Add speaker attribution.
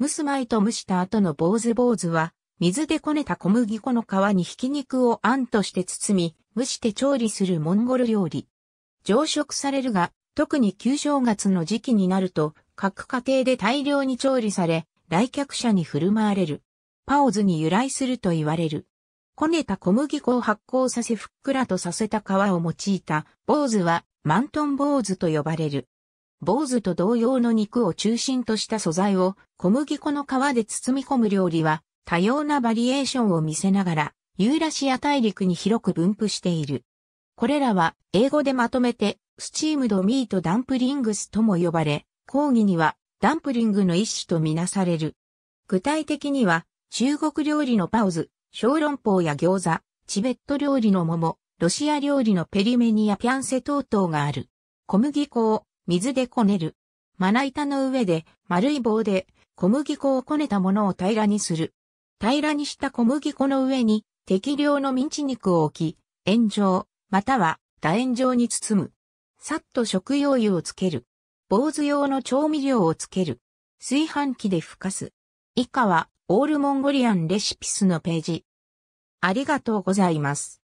Speaker 1: 蒸す前と蒸した後の坊主坊主は、水でこねた小麦粉の皮にひき肉をあんとして包み、蒸して調理するモンゴル料理。常食されるが、特に旧正月の時期になると、各家庭で大量に調理され、来客者に振る舞われる。パオズに由来すると言われる。こねた小麦粉を発酵させふっくらとさせた皮を用いた、坊主はマントン坊主と呼ばれる。坊主と同様の肉を中心とした素材を小麦粉の皮で包み込む料理は多様なバリエーションを見せながらユーラシア大陸に広く分布している。これらは英語でまとめてスチームドミートダンプリングスとも呼ばれ、講義にはダンプリングの一種とみなされる。具体的には中国料理のパオズ、小籠包や餃子、チベット料理の桃、ロシア料理のペリメニやピャンセ等々がある。小麦粉を水でこねる。まな板の上で丸い棒で小麦粉をこねたものを平らにする。平らにした小麦粉の上に適量のミンチ肉を置き、円状、または楕円状に包む。さっと食用油をつける。坊主用の調味料をつける。炊飯器でふかす。以下は、オールモンゴリアンレシピスの
Speaker 2: ページ。ありがとうございます。